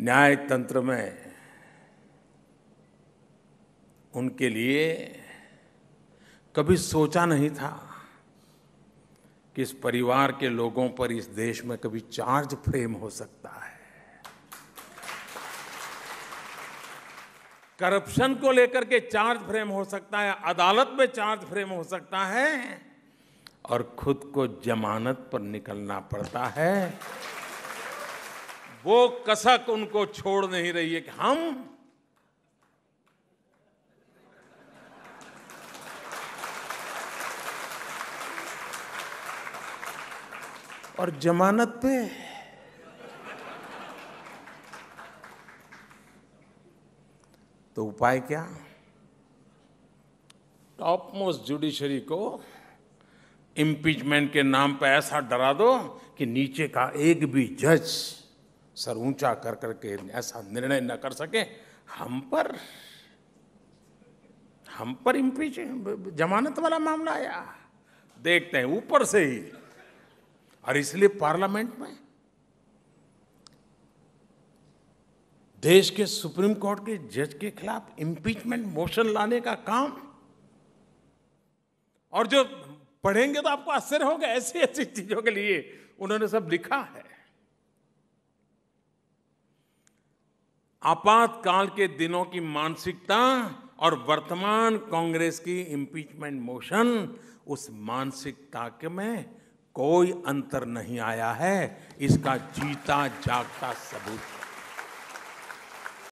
न्याय तंत्र में उनके लिए कभी सोचा नहीं था कि इस परिवार के लोगों पर इस देश में कभी चार्ज फ्रेम हो सकता है करप्शन को लेकर के चार्ज फ्रेम हो सकता है अदालत में चार्ज फ्रेम हो सकता है और खुद को जमानत पर निकलना पड़ता है वो कसक उनको छोड़ नहीं रही है कि हम और जमानत पे तो उपाय क्या टॉप मोस्ट जुडिशरी को इम्पीचमेंट के नाम पर ऐसा डरा दो कि नीचे का एक भी जज सर ऊंचा कर करके ऐसा निर्णय न कर सके हम पर हम पर इम्प्रीच जमानत वाला मामला आया देखते हैं ऊपर से ही और इसलिए पार्लियामेंट में देश के सुप्रीम कोर्ट के जज के खिलाफ इम्पीचमेंट मोशन लाने का काम और जो पढ़ेंगे तो आपको आश्चर्य होगा ऐसी ऐसी चीजों के लिए उन्होंने सब लिखा है आपातकाल के दिनों की मानसिकता और वर्तमान कांग्रेस की इम्पीचमेंट मोशन उस मानसिकता के में कोई अंतर नहीं आया है इसका जीता जागता सबूत है